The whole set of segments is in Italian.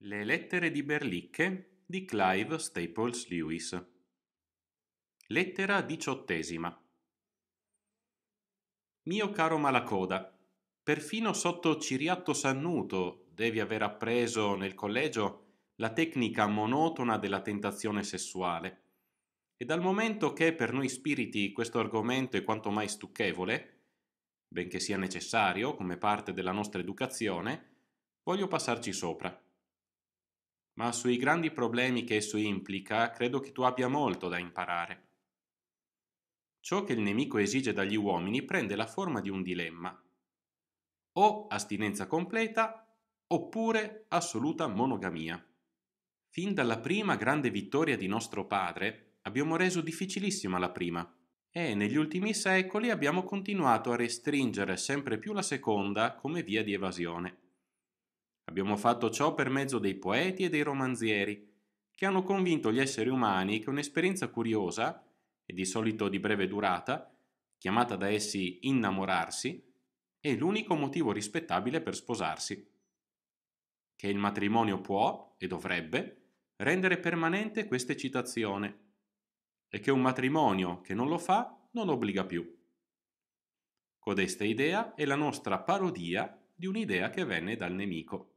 Le lettere di Berlicche di Clive Staples Lewis. Lettera diciottesima. Mio caro Malacoda, perfino sotto Ciriatto Sannuto devi aver appreso nel collegio la tecnica monotona della tentazione sessuale. E dal momento che per noi spiriti questo argomento è quanto mai stucchevole, benché sia necessario come parte della nostra educazione, voglio passarci sopra ma sui grandi problemi che esso implica credo che tu abbia molto da imparare. Ciò che il nemico esige dagli uomini prende la forma di un dilemma. O astinenza completa, oppure assoluta monogamia. Fin dalla prima grande vittoria di nostro padre abbiamo reso difficilissima la prima e negli ultimi secoli abbiamo continuato a restringere sempre più la seconda come via di evasione. Abbiamo fatto ciò per mezzo dei poeti e dei romanzieri, che hanno convinto gli esseri umani che un'esperienza curiosa, e di solito di breve durata, chiamata da essi innamorarsi, è l'unico motivo rispettabile per sposarsi. Che il matrimonio può, e dovrebbe, rendere permanente questa eccitazione, e che un matrimonio che non lo fa non obbliga più. Codesta idea è la nostra parodia di un'idea che venne dal nemico.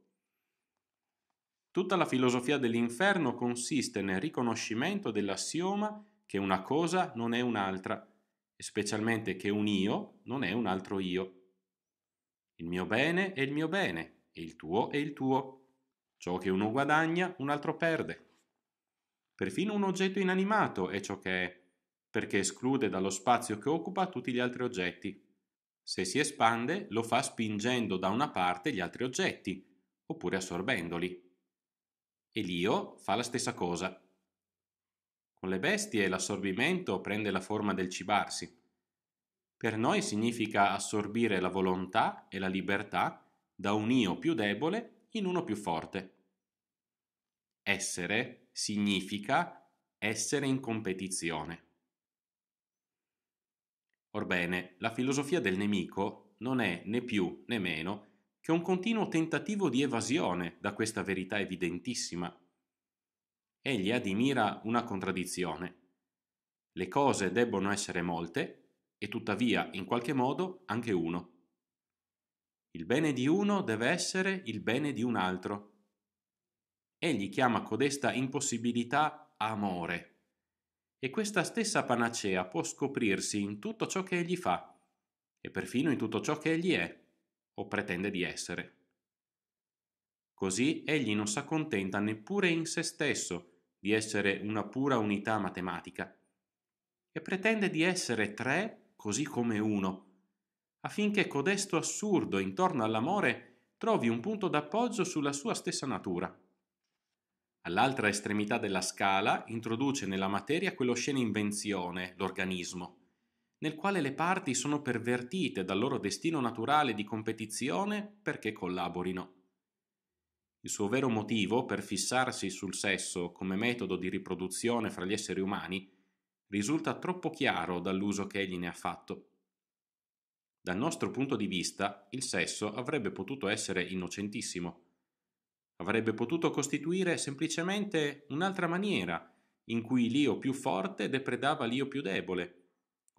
Tutta la filosofia dell'inferno consiste nel riconoscimento dell'assioma che una cosa non è un'altra, e specialmente che un io non è un altro io. Il mio bene è il mio bene, e il tuo è il tuo. Ciò che uno guadagna, un altro perde. Perfino un oggetto inanimato è ciò che è, perché esclude dallo spazio che occupa tutti gli altri oggetti. Se si espande, lo fa spingendo da una parte gli altri oggetti, oppure assorbendoli e l'io fa la stessa cosa. Con le bestie l'assorbimento prende la forma del cibarsi. Per noi significa assorbire la volontà e la libertà da un io più debole in uno più forte. Essere significa essere in competizione. Orbene, la filosofia del nemico non è né più né meno che un continuo tentativo di evasione da questa verità evidentissima. Egli ha di mira una contraddizione. Le cose debbono essere molte e tuttavia, in qualche modo, anche uno. Il bene di uno deve essere il bene di un altro. Egli chiama codesta impossibilità amore. E questa stessa panacea può scoprirsi in tutto ciò che egli fa e perfino in tutto ciò che egli è o pretende di essere. Così egli non si accontenta neppure in se stesso di essere una pura unità matematica e pretende di essere tre così come uno, affinché codesto assurdo intorno all'amore trovi un punto d'appoggio sulla sua stessa natura. All'altra estremità della scala introduce nella materia quell'oscena invenzione, l'organismo nel quale le parti sono pervertite dal loro destino naturale di competizione perché collaborino. Il suo vero motivo per fissarsi sul sesso come metodo di riproduzione fra gli esseri umani risulta troppo chiaro dall'uso che egli ne ha fatto. Dal nostro punto di vista, il sesso avrebbe potuto essere innocentissimo. Avrebbe potuto costituire semplicemente un'altra maniera in cui l'io più forte depredava l'io più debole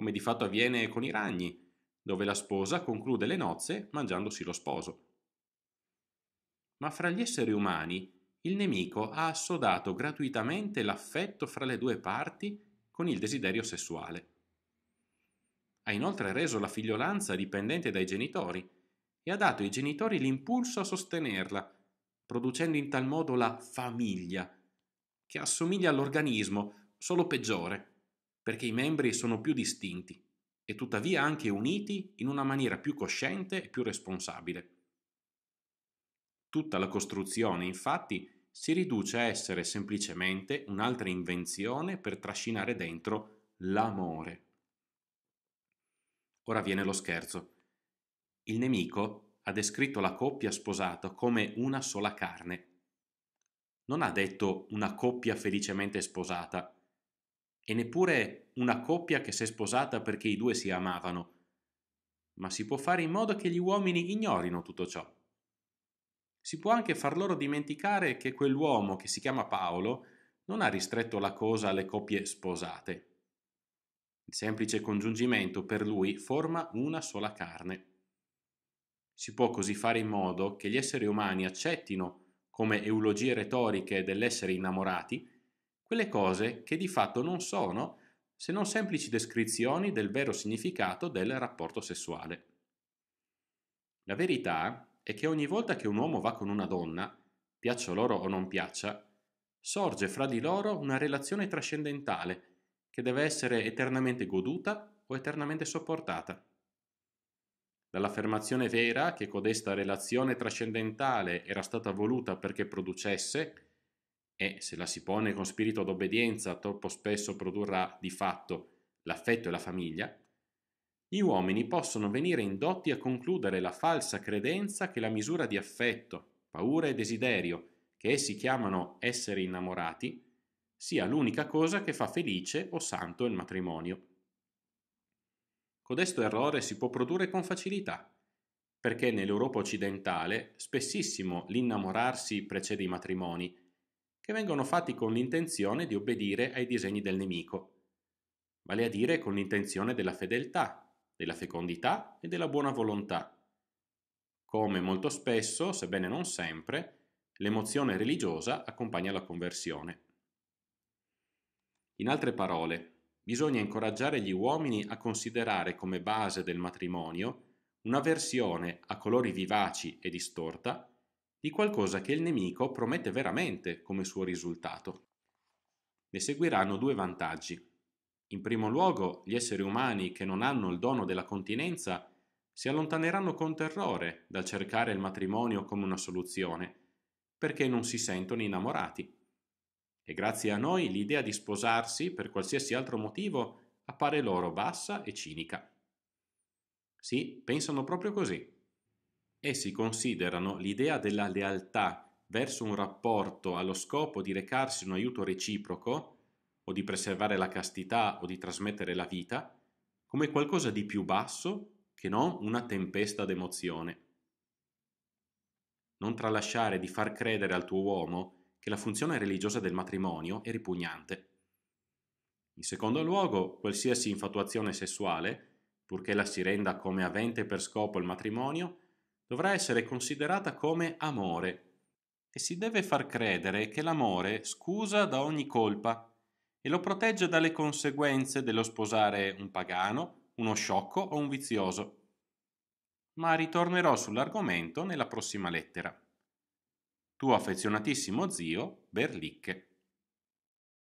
come di fatto avviene con i ragni, dove la sposa conclude le nozze mangiandosi lo sposo. Ma fra gli esseri umani il nemico ha assodato gratuitamente l'affetto fra le due parti con il desiderio sessuale. Ha inoltre reso la figliolanza dipendente dai genitori e ha dato ai genitori l'impulso a sostenerla, producendo in tal modo la famiglia, che assomiglia all'organismo, solo peggiore perché i membri sono più distinti e tuttavia anche uniti in una maniera più cosciente e più responsabile. Tutta la costruzione, infatti, si riduce a essere semplicemente un'altra invenzione per trascinare dentro l'amore. Ora viene lo scherzo. Il nemico ha descritto la coppia sposata come una sola carne. Non ha detto una coppia felicemente sposata, e neppure una coppia che si è sposata perché i due si amavano, ma si può fare in modo che gli uomini ignorino tutto ciò. Si può anche far loro dimenticare che quell'uomo che si chiama Paolo non ha ristretto la cosa alle coppie sposate. Il semplice congiungimento per lui forma una sola carne. Si può così fare in modo che gli esseri umani accettino come eulogie retoriche dell'essere innamorati quelle cose che di fatto non sono se non semplici descrizioni del vero significato del rapporto sessuale. La verità è che ogni volta che un uomo va con una donna, piaccia loro o non piaccia, sorge fra di loro una relazione trascendentale che deve essere eternamente goduta o eternamente sopportata. Dall'affermazione vera che codesta relazione trascendentale era stata voluta perché producesse e se la si pone con spirito d'obbedienza troppo spesso produrrà di fatto l'affetto e la famiglia, gli uomini possono venire indotti a concludere la falsa credenza che la misura di affetto, paura e desiderio che essi chiamano essere innamorati sia l'unica cosa che fa felice o santo il matrimonio. Codesto errore si può produrre con facilità, perché nell'Europa occidentale spessissimo l'innamorarsi precede i matrimoni che vengono fatti con l'intenzione di obbedire ai disegni del nemico, vale a dire con l'intenzione della fedeltà, della fecondità e della buona volontà. Come molto spesso, sebbene non sempre, l'emozione religiosa accompagna la conversione. In altre parole, bisogna incoraggiare gli uomini a considerare come base del matrimonio una versione a colori vivaci e distorta di qualcosa che il nemico promette veramente come suo risultato. Ne seguiranno due vantaggi. In primo luogo, gli esseri umani che non hanno il dono della continenza si allontaneranno con terrore dal cercare il matrimonio come una soluzione, perché non si sentono innamorati. E grazie a noi l'idea di sposarsi per qualsiasi altro motivo appare loro bassa e cinica. Sì, pensano proprio così. Essi considerano l'idea della lealtà verso un rapporto allo scopo di recarsi un aiuto reciproco, o di preservare la castità o di trasmettere la vita, come qualcosa di più basso che non una tempesta d'emozione. Non tralasciare di far credere al tuo uomo che la funzione religiosa del matrimonio è ripugnante. In secondo luogo, qualsiasi infatuazione sessuale, purché la si renda come avente per scopo il matrimonio, dovrà essere considerata come amore e si deve far credere che l'amore scusa da ogni colpa e lo protegge dalle conseguenze dello sposare un pagano, uno sciocco o un vizioso. Ma ritornerò sull'argomento nella prossima lettera. Tuo affezionatissimo zio Berlicche.